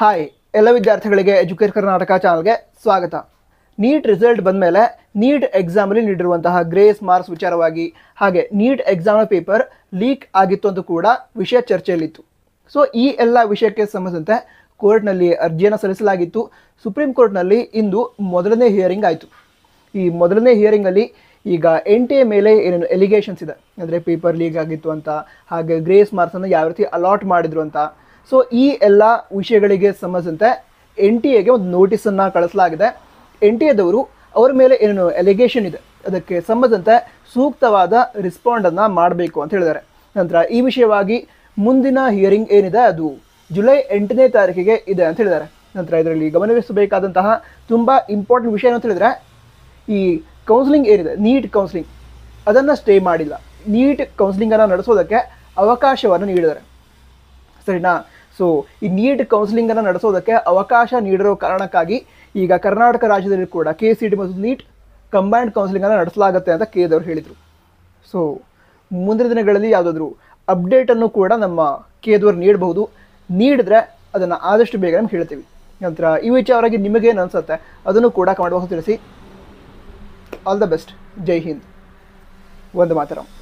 hi ಎಲ್ಲ ವಿದ್ಯಾರ್ಥಿಗಳಿಗೆ educate Karnataka ಚಾನಲ್ಗೆ ಸ್ವಾಗತ ನೀಟ್ ರಿಸಲ್ಟ್ ಬಂದ ಮೇಲೆ ನೀಟ್ ಎಕ್ಸಾಮಲ್ಲಿ ನೀಡಿರುವಂತಹ ಗ್ರೇಸ್ ಮಾರ್ಕ್ಸ್ ವಿಚಾರವಾಗಿ ಹಾಗೆ ನೀಟ್ ಎಕ್ಸಾಮ್ನ ಪೇಪರ್ ಲೀಕ್ ಆಗಿತ್ತು ಅಂತ ಕೂಡ ವಿಷಯ ಚರ್ಚೆಯಲ್ಲಿತ್ತು ಸೊ ಈ ಎಲ್ಲ ವಿಷಯಕ್ಕೆ ಸಂಬಂಧಿಸಿದಂತೆ ಕೋರ್ಟ್ನಲ್ಲಿ ಅರ್ಜಿಯನ್ನು ಸಲ್ಲಿಸಲಾಗಿತ್ತು ಸುಪ್ರೀಂ ಕೋರ್ಟ್ನಲ್ಲಿ ಇಂದು ಮೊದಲನೇ ಹಿಯರಿಂಗ್ ಆಯಿತು ಈ ಮೊದಲನೇ ಹಿಯರಿಂಗಲ್ಲಿ ಈಗ ಎನ್ ಟಿ ಎ ಮೇಲೆ ಏನೇನು ಎಲಿಗೇಷನ್ಸ್ ಇದೆ ಅಂದರೆ ಪೇಪರ್ ಲೀಕ್ ಆಗಿತ್ತು ಅಂತ ಹಾಗೆ ಗ್ರೇಸ್ ಮಾರ್ಕ್ಸನ್ನು ಯಾವ ರೀತಿ ಅಲಾಟ್ ಮಾಡಿದ್ರು ಅಂತ ಸೊ ಈ ಎಲ್ಲ ವಿಷಯಗಳಿಗೆ ಸಂಬಂಧಿಸಿದಂತೆ ಎನ್ ಟಿ ಎಗೆ ಒಂದು ನೋಟಿಸನ್ನು ಕಳಿಸಲಾಗಿದೆ ಎನ್ ಟಿ ಎದವರು ಅವ್ರ ಮೇಲೆ ಏನೇನು ಎಲಿಗೇಷನ್ ಇದೆ ಅದಕ್ಕೆ ಸಂಬಂಧಿಸಿದಂತೆ ಸೂಕ್ತವಾದ ರಿಸ್ಪಾಂಡನ್ನು ಮಾಡಬೇಕು ಅಂತ ಹೇಳಿದ್ದಾರೆ ನಂತರ ಈ ವಿಷಯವಾಗಿ ಮುಂದಿನ ಹಿಯರಿಂಗ್ ಏನಿದೆ ಅದು ಜುಲೈ ಎಂಟನೇ ತಾರೀಕಿಗೆ ಇದೆ ಅಂತ ಹೇಳಿದ್ದಾರೆ ನಂತರ ಇದರಲ್ಲಿ ಗಮನವಹಿಸಬೇಕಾದಂತಹ ತುಂಬ ಇಂಪಾರ್ಟೆಂಟ್ ವಿಷಯ ಅಂತ ಹೇಳಿದರೆ ಈ ಕೌನ್ಸಿಲಿಂಗ್ ಏನಿದೆ ನೀಟ್ ಕೌನ್ಸಿಲಿಂಗ್ ಅದನ್ನು ಸ್ಟೇ ಮಾಡಿಲ್ಲ ನೀಟ್ ಕೌನ್ಸಿಲಿಂಗನ್ನು ನಡೆಸೋದಕ್ಕೆ ಅವಕಾಶವನ್ನು ನೀಡಿದ್ದಾರೆ ಸರಿನಾ ಸೊ ಈ ನೀಟ್ ಕೌನ್ಸಿಲಿಂಗನ್ನು ನಡೆಸೋದಕ್ಕೆ ಅವಕಾಶ ನೀಡಿರೋ ಕಾರಣಕ್ಕಾಗಿ ಈಗ ಕರ್ನಾಟಕ ರಾಜ್ಯದಲ್ಲಿ ಕೂಡ ಕೆ ಸಿ ಡಿ ಮತ್ತು ನೀಟ್ ಕಂಬೈನ್ಡ್ ಕೌನ್ಸಿಲಿಂಗನ್ನು ನಡೆಸಲಾಗುತ್ತೆ ಅಂತ ಕೆ ದೇವರು ಹೇಳಿದರು ಸೊ ಮುಂದಿನ ದಿನಗಳಲ್ಲಿ ಯಾವುದಾದ್ರೂ ಅಪ್ಡೇಟನ್ನು ಕೂಡ ನಮ್ಮ ಕೇದವರು ನೀಡಬಹುದು ನೀಡಿದ್ರೆ ಅದನ್ನು ಆದಷ್ಟು ಬೇಗ ನಮ್ಗೆ ಹೇಳ್ತೀವಿ ನಂತರ ಈ ವಿಚಾರವಾಗಿ ನಿಮಗೇನು ಅನಿಸುತ್ತೆ ಅದನ್ನು ಕೂಡ ಕಮೆಂಟ್ ಬಾಕ್ಸ್ ತಿಳಿಸಿ all the best Jai Hind ಒಂದು ಮಾತರ